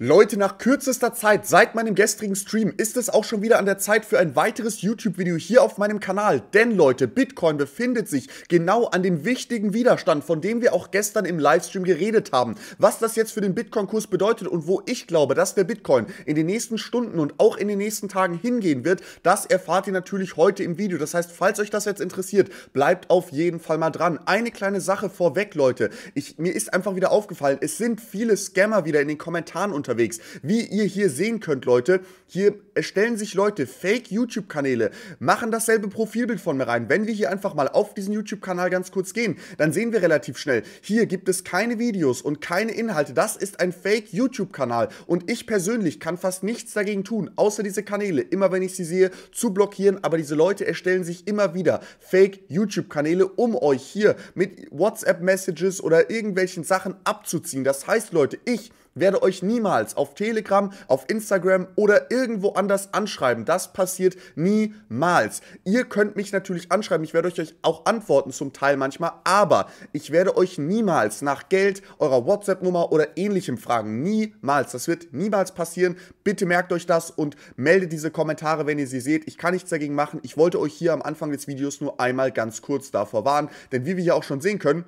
Leute, nach kürzester Zeit seit meinem gestrigen Stream ist es auch schon wieder an der Zeit für ein weiteres YouTube-Video hier auf meinem Kanal. Denn Leute, Bitcoin befindet sich genau an dem wichtigen Widerstand, von dem wir auch gestern im Livestream geredet haben. Was das jetzt für den Bitcoin-Kurs bedeutet und wo ich glaube, dass der Bitcoin in den nächsten Stunden und auch in den nächsten Tagen hingehen wird, das erfahrt ihr natürlich heute im Video. Das heißt, falls euch das jetzt interessiert, bleibt auf jeden Fall mal dran. Eine kleine Sache vorweg, Leute. Ich, mir ist einfach wieder aufgefallen, es sind viele Scammer wieder in den Kommentaren und unterwegs. Wie ihr hier sehen könnt, Leute, hier erstellen sich Leute Fake-YouTube-Kanäle, machen dasselbe Profilbild von mir rein. Wenn wir hier einfach mal auf diesen YouTube-Kanal ganz kurz gehen, dann sehen wir relativ schnell, hier gibt es keine Videos und keine Inhalte. Das ist ein Fake-YouTube-Kanal und ich persönlich kann fast nichts dagegen tun, außer diese Kanäle, immer wenn ich sie sehe, zu blockieren. Aber diese Leute erstellen sich immer wieder Fake-YouTube-Kanäle, um euch hier mit WhatsApp-Messages oder irgendwelchen Sachen abzuziehen. Das heißt, Leute, ich werde euch niemals auf Telegram, auf Instagram oder irgendwo anders anschreiben. Das passiert niemals. Ihr könnt mich natürlich anschreiben, ich werde euch auch antworten zum Teil manchmal, aber ich werde euch niemals nach Geld, eurer WhatsApp-Nummer oder ähnlichem fragen. Niemals. Das wird niemals passieren. Bitte merkt euch das und meldet diese Kommentare, wenn ihr sie seht. Ich kann nichts dagegen machen. Ich wollte euch hier am Anfang des Videos nur einmal ganz kurz davor warnen, denn wie wir hier auch schon sehen können,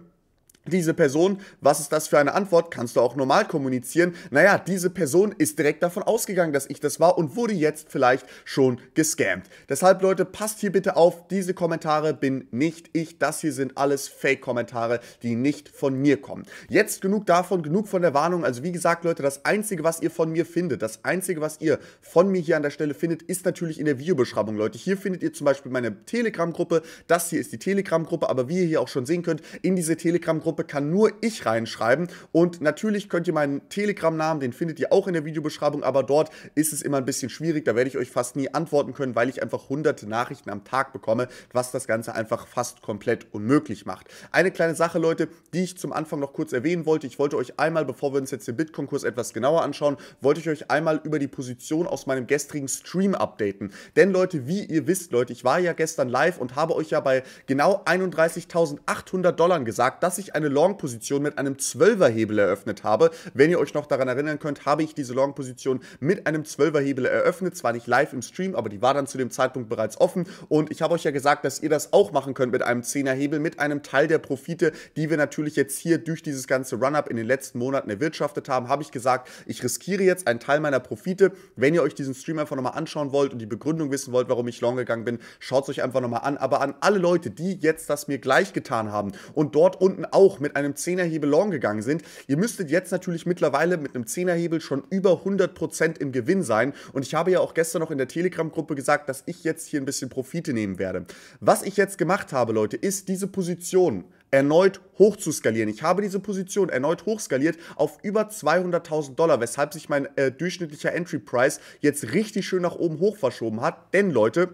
diese Person, was ist das für eine Antwort? Kannst du auch normal kommunizieren? Naja, diese Person ist direkt davon ausgegangen, dass ich das war und wurde jetzt vielleicht schon gescammt. Deshalb, Leute, passt hier bitte auf, diese Kommentare bin nicht ich. Das hier sind alles Fake-Kommentare, die nicht von mir kommen. Jetzt genug davon, genug von der Warnung. Also wie gesagt, Leute, das Einzige, was ihr von mir findet, das Einzige, was ihr von mir hier an der Stelle findet, ist natürlich in der Videobeschreibung, Leute. Hier findet ihr zum Beispiel meine Telegram-Gruppe. Das hier ist die Telegram-Gruppe, aber wie ihr hier auch schon sehen könnt, in diese Telegram-Gruppe gruppe kann nur ich reinschreiben. Und natürlich könnt ihr meinen Telegram-Namen, den findet ihr auch in der Videobeschreibung, aber dort ist es immer ein bisschen schwierig. Da werde ich euch fast nie antworten können, weil ich einfach hunderte Nachrichten am Tag bekomme, was das Ganze einfach fast komplett unmöglich macht. Eine kleine Sache, Leute, die ich zum Anfang noch kurz erwähnen wollte. Ich wollte euch einmal, bevor wir uns jetzt den Bit-Konkurs etwas genauer anschauen, wollte ich euch einmal über die Position aus meinem gestrigen Stream updaten. Denn Leute, wie ihr wisst, Leute, ich war ja gestern live und habe euch ja bei genau 31.800 Dollar gesagt, dass ich eine eine Long-Position mit einem 12er-Hebel eröffnet habe. Wenn ihr euch noch daran erinnern könnt, habe ich diese Long-Position mit einem 12er-Hebel eröffnet. Zwar nicht live im Stream, aber die war dann zu dem Zeitpunkt bereits offen. Und ich habe euch ja gesagt, dass ihr das auch machen könnt mit einem 10er-Hebel, mit einem Teil der Profite, die wir natürlich jetzt hier durch dieses ganze Run-Up in den letzten Monaten erwirtschaftet haben. Habe ich gesagt, ich riskiere jetzt einen Teil meiner Profite. Wenn ihr euch diesen Stream einfach nochmal anschauen wollt und die Begründung wissen wollt, warum ich long gegangen bin, schaut es euch einfach nochmal an. Aber an alle Leute, die jetzt das mir gleich getan haben und dort unten auch auch mit einem 10er Hebel long gegangen sind. Ihr müsstet jetzt natürlich mittlerweile mit einem 10er Hebel schon über 100% im Gewinn sein. Und ich habe ja auch gestern noch in der Telegram-Gruppe gesagt, dass ich jetzt hier ein bisschen Profite nehmen werde. Was ich jetzt gemacht habe, Leute, ist diese Position erneut hoch zu skalieren. Ich habe diese Position erneut hochskaliert auf über 200.000 Dollar, weshalb sich mein äh, durchschnittlicher Entry Price jetzt richtig schön nach oben hoch verschoben hat. Denn Leute,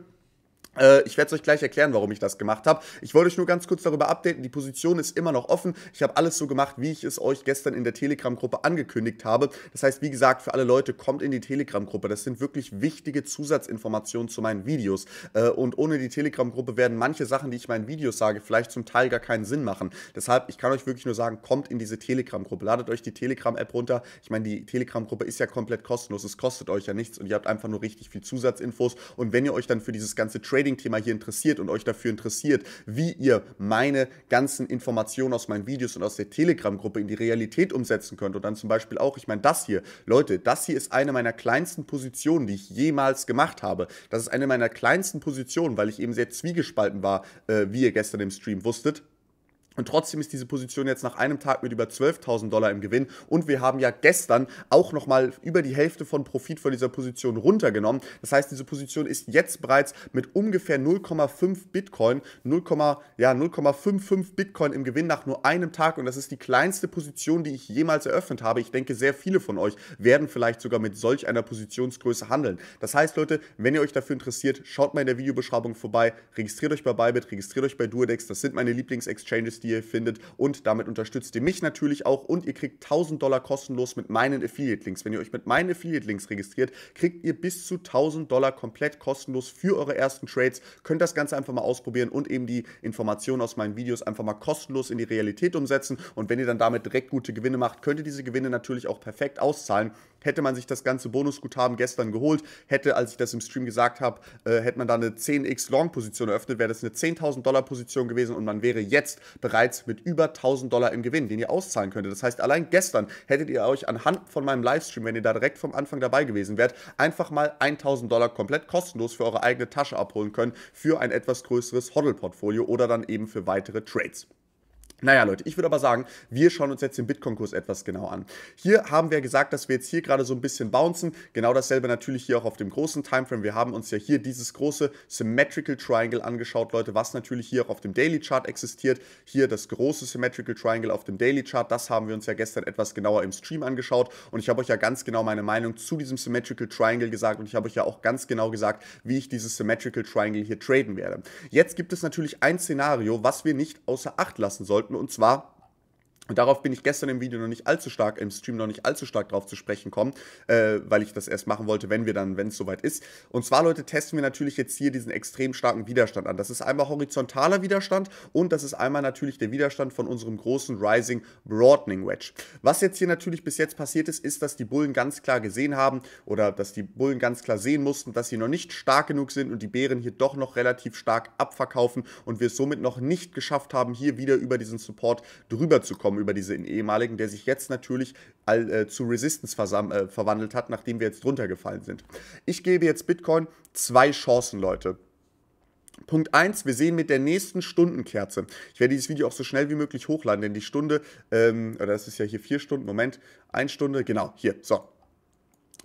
äh, ich werde es euch gleich erklären, warum ich das gemacht habe. Ich wollte euch nur ganz kurz darüber updaten. Die Position ist immer noch offen. Ich habe alles so gemacht, wie ich es euch gestern in der Telegram-Gruppe angekündigt habe. Das heißt, wie gesagt, für alle Leute, kommt in die Telegram-Gruppe. Das sind wirklich wichtige Zusatzinformationen zu meinen Videos. Äh, und ohne die Telegram-Gruppe werden manche Sachen, die ich meinen Videos sage, vielleicht zum Teil gar keinen Sinn machen. Deshalb, ich kann euch wirklich nur sagen, kommt in diese Telegram-Gruppe. Ladet euch die Telegram-App runter. Ich meine, die Telegram-Gruppe ist ja komplett kostenlos. Es kostet euch ja nichts und ihr habt einfach nur richtig viel Zusatzinfos. Und wenn ihr euch dann für dieses ganze Training Trading-Thema hier interessiert und euch dafür interessiert, wie ihr meine ganzen Informationen aus meinen Videos und aus der Telegram-Gruppe in die Realität umsetzen könnt und dann zum Beispiel auch, ich meine, das hier, Leute, das hier ist eine meiner kleinsten Positionen, die ich jemals gemacht habe. Das ist eine meiner kleinsten Positionen, weil ich eben sehr zwiegespalten war, äh, wie ihr gestern im Stream wusstet. Und trotzdem ist diese Position jetzt nach einem Tag mit über 12.000 Dollar im Gewinn. Und wir haben ja gestern auch nochmal über die Hälfte von Profit von dieser Position runtergenommen. Das heißt, diese Position ist jetzt bereits mit ungefähr 0,5 Bitcoin, 0, ja, 0,55 Bitcoin im Gewinn nach nur einem Tag. Und das ist die kleinste Position, die ich jemals eröffnet habe. Ich denke, sehr viele von euch werden vielleicht sogar mit solch einer Positionsgröße handeln. Das heißt, Leute, wenn ihr euch dafür interessiert, schaut mal in der Videobeschreibung vorbei, registriert euch bei Bybit, registriert euch bei Duodex. Das sind meine Lieblings-Exchanges die ihr findet. Und damit unterstützt ihr mich natürlich auch und ihr kriegt 1000 Dollar kostenlos mit meinen Affiliate-Links. Wenn ihr euch mit meinen Affiliate-Links registriert, kriegt ihr bis zu 1000 Dollar komplett kostenlos für eure ersten Trades. Könnt das Ganze einfach mal ausprobieren und eben die Informationen aus meinen Videos einfach mal kostenlos in die Realität umsetzen. Und wenn ihr dann damit direkt gute Gewinne macht, könnt ihr diese Gewinne natürlich auch perfekt auszahlen. Hätte man sich das ganze Bonusguthaben gestern geholt, hätte, als ich das im Stream gesagt habe, äh, hätte man da eine 10x Long-Position eröffnet, wäre das eine 10.000 Dollar-Position gewesen und man wäre jetzt bereit, bereits mit über 1000 Dollar im Gewinn, den ihr auszahlen könntet. Das heißt, allein gestern hättet ihr euch anhand von meinem Livestream, wenn ihr da direkt vom Anfang dabei gewesen wärt, einfach mal 1000 Dollar komplett kostenlos für eure eigene Tasche abholen können für ein etwas größeres hoddle portfolio oder dann eben für weitere Trades. Naja, Leute, ich würde aber sagen, wir schauen uns jetzt den Bitcoin-Kurs etwas genau an. Hier haben wir gesagt, dass wir jetzt hier gerade so ein bisschen bouncen. Genau dasselbe natürlich hier auch auf dem großen Timeframe. Wir haben uns ja hier dieses große Symmetrical Triangle angeschaut, Leute, was natürlich hier auch auf dem Daily Chart existiert. Hier das große Symmetrical Triangle auf dem Daily Chart. Das haben wir uns ja gestern etwas genauer im Stream angeschaut. Und ich habe euch ja ganz genau meine Meinung zu diesem Symmetrical Triangle gesagt. Und ich habe euch ja auch ganz genau gesagt, wie ich dieses Symmetrical Triangle hier traden werde. Jetzt gibt es natürlich ein Szenario, was wir nicht außer Acht lassen sollten und zwar und darauf bin ich gestern im Video noch nicht allzu stark, im Stream noch nicht allzu stark drauf zu sprechen kommen, äh, weil ich das erst machen wollte, wenn wir dann, wenn es soweit ist. Und zwar, Leute, testen wir natürlich jetzt hier diesen extrem starken Widerstand an. Das ist einmal horizontaler Widerstand und das ist einmal natürlich der Widerstand von unserem großen Rising Broadening Wedge. Was jetzt hier natürlich bis jetzt passiert ist, ist, dass die Bullen ganz klar gesehen haben oder dass die Bullen ganz klar sehen mussten, dass sie noch nicht stark genug sind und die Bären hier doch noch relativ stark abverkaufen und wir es somit noch nicht geschafft haben, hier wieder über diesen Support drüber zu kommen gekommen über diesen ehemaligen, der sich jetzt natürlich all, äh, zu Resistance äh, verwandelt hat, nachdem wir jetzt drunter gefallen sind. Ich gebe jetzt Bitcoin zwei Chancen, Leute. Punkt 1, wir sehen mit der nächsten Stundenkerze. Ich werde dieses Video auch so schnell wie möglich hochladen, denn die Stunde, ähm, oder das ist ja hier vier Stunden, Moment, eine Stunde, genau, hier, so,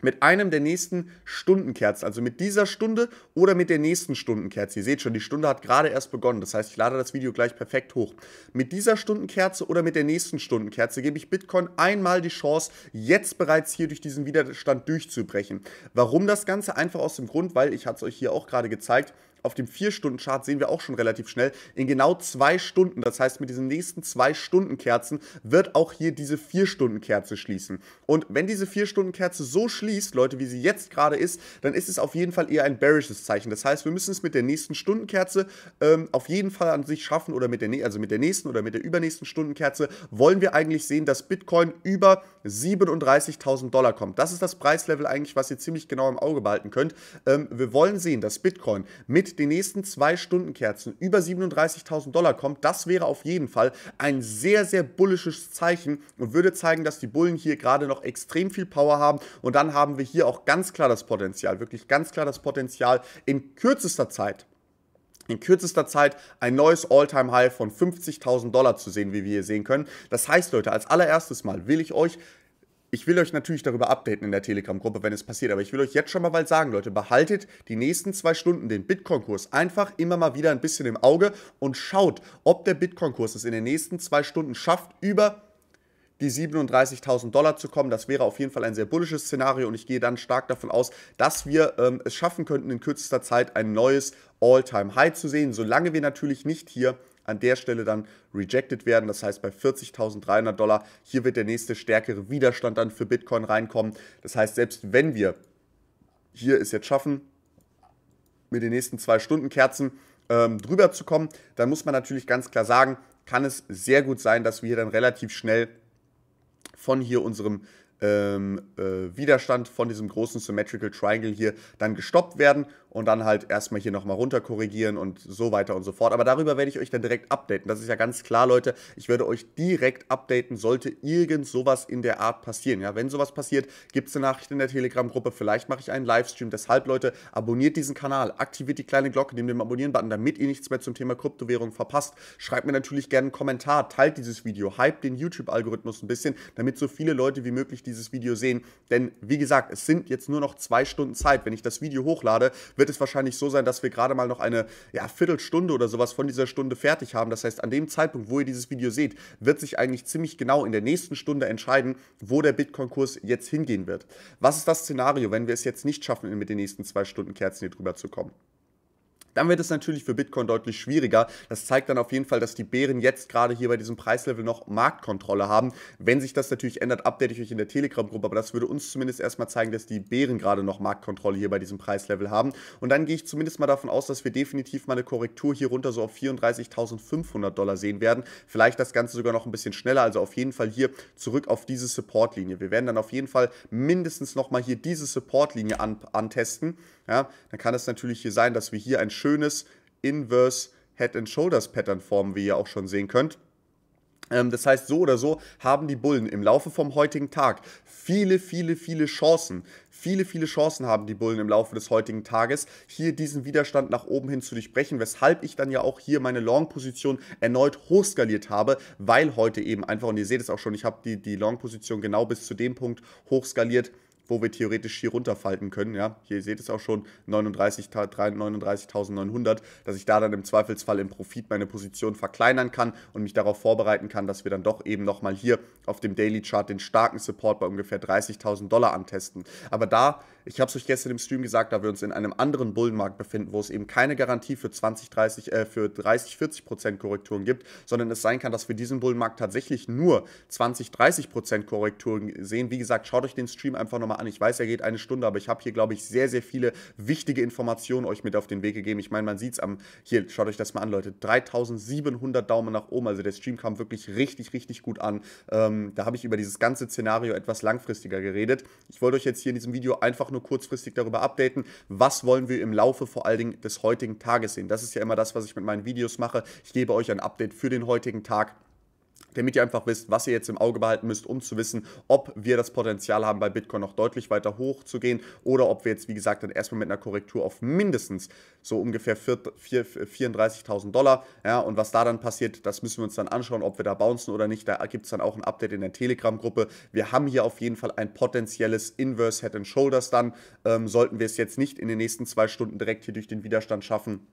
mit einem der nächsten Stundenkerzen, also mit dieser Stunde oder mit der nächsten Stundenkerze. Ihr seht schon, die Stunde hat gerade erst begonnen, das heißt, ich lade das Video gleich perfekt hoch. Mit dieser Stundenkerze oder mit der nächsten Stundenkerze gebe ich Bitcoin einmal die Chance, jetzt bereits hier durch diesen Widerstand durchzubrechen. Warum das Ganze? Einfach aus dem Grund, weil ich hatte es euch hier auch gerade gezeigt, auf dem 4-Stunden-Chart sehen wir auch schon relativ schnell, in genau zwei Stunden, das heißt mit diesen nächsten 2 Stunden Kerzen, wird auch hier diese 4-Stunden-Kerze schließen. Und wenn diese 4-Stunden-Kerze so schließt, Leute, wie sie jetzt gerade ist, dann ist es auf jeden Fall eher ein bearishes Zeichen. Das heißt, wir müssen es mit der nächsten Stundenkerze ähm, auf jeden Fall an sich schaffen oder mit der, also mit der nächsten oder mit der übernächsten Stundenkerze wollen wir eigentlich sehen, dass Bitcoin über 37.000 Dollar kommt. Das ist das Preislevel eigentlich, was ihr ziemlich genau im Auge behalten könnt. Ähm, wir wollen sehen, dass Bitcoin mit mit den nächsten zwei Stundenkerzen über 37.000 Dollar kommt, das wäre auf jeden Fall ein sehr, sehr bullisches Zeichen und würde zeigen, dass die Bullen hier gerade noch extrem viel Power haben. Und dann haben wir hier auch ganz klar das Potenzial, wirklich ganz klar das Potenzial in kürzester Zeit in kürzester Zeit ein neues All-Time-High von 50.000 Dollar zu sehen, wie wir hier sehen können. Das heißt, Leute, als allererstes Mal will ich euch ich will euch natürlich darüber updaten in der Telegram-Gruppe, wenn es passiert, aber ich will euch jetzt schon mal bald sagen, Leute, behaltet die nächsten zwei Stunden den Bitcoin-Kurs einfach immer mal wieder ein bisschen im Auge und schaut, ob der Bitcoin-Kurs es in den nächsten zwei Stunden schafft, über die 37.000 Dollar zu kommen. Das wäre auf jeden Fall ein sehr bullisches Szenario und ich gehe dann stark davon aus, dass wir ähm, es schaffen könnten, in kürzester Zeit ein neues All-Time-High zu sehen, solange wir natürlich nicht hier an der Stelle dann rejected werden. Das heißt, bei 40.300 Dollar, hier wird der nächste stärkere Widerstand dann für Bitcoin reinkommen. Das heißt, selbst wenn wir hier es jetzt schaffen, mit den nächsten zwei Stunden Kerzen ähm, drüber zu kommen, dann muss man natürlich ganz klar sagen, kann es sehr gut sein, dass wir dann relativ schnell von hier unserem ähm, äh, Widerstand, von diesem großen Symmetrical Triangle hier dann gestoppt werden und dann halt erstmal hier nochmal runter korrigieren und so weiter und so fort. Aber darüber werde ich euch dann direkt updaten. Das ist ja ganz klar, Leute. Ich werde euch direkt updaten, sollte irgend sowas in der Art passieren. Ja, wenn sowas passiert, gibt es eine Nachricht in der Telegram-Gruppe. Vielleicht mache ich einen Livestream. Deshalb, Leute, abonniert diesen Kanal, aktiviert die kleine Glocke neben dem Abonnieren-Button, damit ihr nichts mehr zum Thema Kryptowährung verpasst. Schreibt mir natürlich gerne einen Kommentar, teilt dieses Video, hype den YouTube-Algorithmus ein bisschen, damit so viele Leute wie möglich dieses Video sehen. Denn wie gesagt, es sind jetzt nur noch zwei Stunden Zeit. Wenn ich das Video hochlade, wird wird es wahrscheinlich so sein, dass wir gerade mal noch eine ja, Viertelstunde oder sowas von dieser Stunde fertig haben. Das heißt, an dem Zeitpunkt, wo ihr dieses Video seht, wird sich eigentlich ziemlich genau in der nächsten Stunde entscheiden, wo der Bitcoin-Kurs jetzt hingehen wird. Was ist das Szenario, wenn wir es jetzt nicht schaffen, mit den nächsten zwei Stunden Kerzen hier drüber zu kommen? dann wird es natürlich für Bitcoin deutlich schwieriger. Das zeigt dann auf jeden Fall, dass die Bären jetzt gerade hier bei diesem Preislevel noch Marktkontrolle haben. Wenn sich das natürlich ändert, update ich euch in der Telegram-Gruppe, aber das würde uns zumindest erstmal zeigen, dass die Bären gerade noch Marktkontrolle hier bei diesem Preislevel haben. Und dann gehe ich zumindest mal davon aus, dass wir definitiv mal eine Korrektur hier runter so auf 34.500 Dollar sehen werden. Vielleicht das Ganze sogar noch ein bisschen schneller, also auf jeden Fall hier zurück auf diese Supportlinie. Wir werden dann auf jeden Fall mindestens nochmal hier diese Supportlinie an antesten. Ja, dann kann es natürlich hier sein, dass wir hier ein schönes schönes Inverse Head and Shoulders Pattern formen, wie ihr auch schon sehen könnt. Ähm, das heißt, so oder so haben die Bullen im Laufe vom heutigen Tag viele, viele, viele Chancen. Viele, viele Chancen haben die Bullen im Laufe des heutigen Tages, hier diesen Widerstand nach oben hin zu durchbrechen, weshalb ich dann ja auch hier meine Long-Position erneut hochskaliert habe, weil heute eben einfach, und ihr seht es auch schon, ich habe die, die Long-Position genau bis zu dem Punkt hochskaliert, skaliert wo wir theoretisch hier runterfalten können. Ja, hier seht es auch schon 39.900, dass ich da dann im Zweifelsfall im Profit meine Position verkleinern kann und mich darauf vorbereiten kann, dass wir dann doch eben nochmal hier auf dem Daily Chart den starken Support bei ungefähr 30.000 Dollar antesten. Aber da, ich habe es euch gestern im Stream gesagt, da wir uns in einem anderen Bullenmarkt befinden, wo es eben keine Garantie für 20, 30, äh, für 30, 40 Prozent Korrekturen gibt, sondern es sein kann, dass wir diesen Bullenmarkt tatsächlich nur 20, 30 Prozent Korrekturen sehen. Wie gesagt, schaut euch den Stream einfach nochmal nochmal an. Ich weiß, er geht eine Stunde, aber ich habe hier, glaube ich, sehr, sehr viele wichtige Informationen euch mit auf den Weg gegeben. Ich meine, man sieht es am, hier, schaut euch das mal an, Leute, 3700 Daumen nach oben. Also der Stream kam wirklich richtig, richtig gut an. Ähm, da habe ich über dieses ganze Szenario etwas langfristiger geredet. Ich wollte euch jetzt hier in diesem Video einfach nur kurzfristig darüber updaten, was wollen wir im Laufe vor allen Dingen des heutigen Tages sehen. Das ist ja immer das, was ich mit meinen Videos mache. Ich gebe euch ein Update für den heutigen Tag damit ihr einfach wisst, was ihr jetzt im Auge behalten müsst, um zu wissen, ob wir das Potenzial haben, bei Bitcoin noch deutlich weiter hoch zu gehen oder ob wir jetzt, wie gesagt, dann erstmal mit einer Korrektur auf mindestens so ungefähr 34.000 Dollar ja, und was da dann passiert, das müssen wir uns dann anschauen, ob wir da bouncen oder nicht. Da gibt es dann auch ein Update in der Telegram-Gruppe. Wir haben hier auf jeden Fall ein potenzielles Inverse Head and Shoulders dann, ähm, sollten wir es jetzt nicht in den nächsten zwei Stunden direkt hier durch den Widerstand schaffen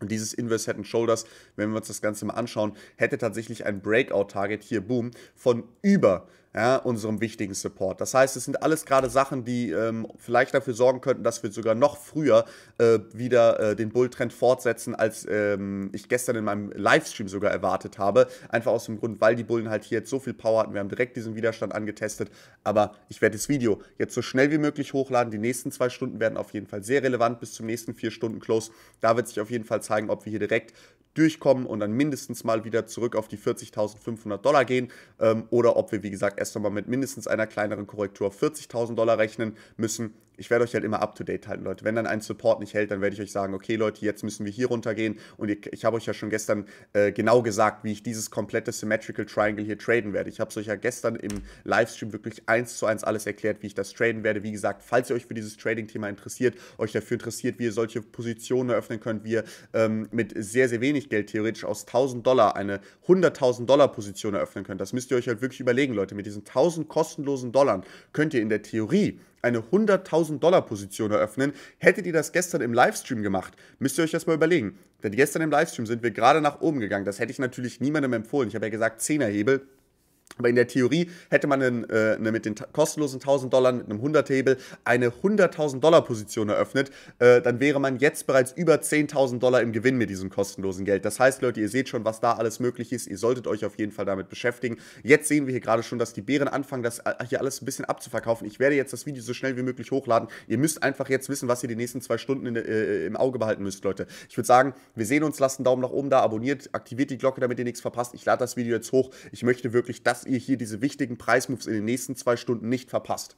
und dieses Inverse Head and Shoulders, wenn wir uns das Ganze mal anschauen, hätte tatsächlich ein Breakout-Target hier, boom, von über ja, unserem wichtigen Support. Das heißt, es sind alles gerade Sachen, die ähm, vielleicht dafür sorgen könnten, dass wir sogar noch früher äh, wieder äh, den Bulltrend fortsetzen, als ähm, ich gestern in meinem Livestream sogar erwartet habe. Einfach aus dem Grund, weil die Bullen halt hier jetzt so viel Power hatten. Wir haben direkt diesen Widerstand angetestet. Aber ich werde das Video jetzt so schnell wie möglich hochladen. Die nächsten zwei Stunden werden auf jeden Fall sehr relevant bis zum nächsten vier Stunden Close. Da wird sich auf jeden Fall zeigen, ob wir hier direkt durchkommen und dann mindestens mal wieder zurück auf die 40.500 Dollar gehen ähm, oder ob wir, wie gesagt, erst nochmal mit mindestens einer kleineren Korrektur 40.000 Dollar rechnen müssen, ich werde euch halt immer up to date halten, Leute. Wenn dann ein Support nicht hält, dann werde ich euch sagen, okay, Leute, jetzt müssen wir hier runtergehen. Und ich, ich habe euch ja schon gestern äh, genau gesagt, wie ich dieses komplette Symmetrical Triangle hier traden werde. Ich habe es euch ja gestern im Livestream wirklich eins zu eins alles erklärt, wie ich das traden werde. Wie gesagt, falls ihr euch für dieses Trading-Thema interessiert, euch dafür interessiert, wie ihr solche Positionen eröffnen könnt, wie ihr ähm, mit sehr, sehr wenig Geld theoretisch aus 1000 Dollar eine 100.000 Dollar Position eröffnen könnt. Das müsst ihr euch halt wirklich überlegen, Leute. Mit diesen 1000 kostenlosen Dollar könnt ihr in der Theorie eine 100.000 Dollar Position eröffnen. Hättet ihr das gestern im Livestream gemacht, müsst ihr euch das mal überlegen. Denn gestern im Livestream sind wir gerade nach oben gegangen. Das hätte ich natürlich niemandem empfohlen. Ich habe ja gesagt, 10er Hebel, aber in der Theorie hätte man einen, äh, eine mit den kostenlosen 1000 Dollar, mit einem 100 table eine 100.000 Dollar Position eröffnet. Äh, dann wäre man jetzt bereits über 10.000 Dollar im Gewinn mit diesem kostenlosen Geld. Das heißt, Leute, ihr seht schon, was da alles möglich ist. Ihr solltet euch auf jeden Fall damit beschäftigen. Jetzt sehen wir hier gerade schon, dass die Bären anfangen, das äh, hier alles ein bisschen abzuverkaufen. Ich werde jetzt das Video so schnell wie möglich hochladen. Ihr müsst einfach jetzt wissen, was ihr die nächsten zwei Stunden de, äh, im Auge behalten müsst, Leute. Ich würde sagen, wir sehen uns. Lasst einen Daumen nach oben da, abonniert, aktiviert die Glocke, damit ihr nichts verpasst. Ich lade das Video jetzt hoch. Ich möchte wirklich, dass ihr ihr hier diese wichtigen Preismoves in den nächsten zwei Stunden nicht verpasst.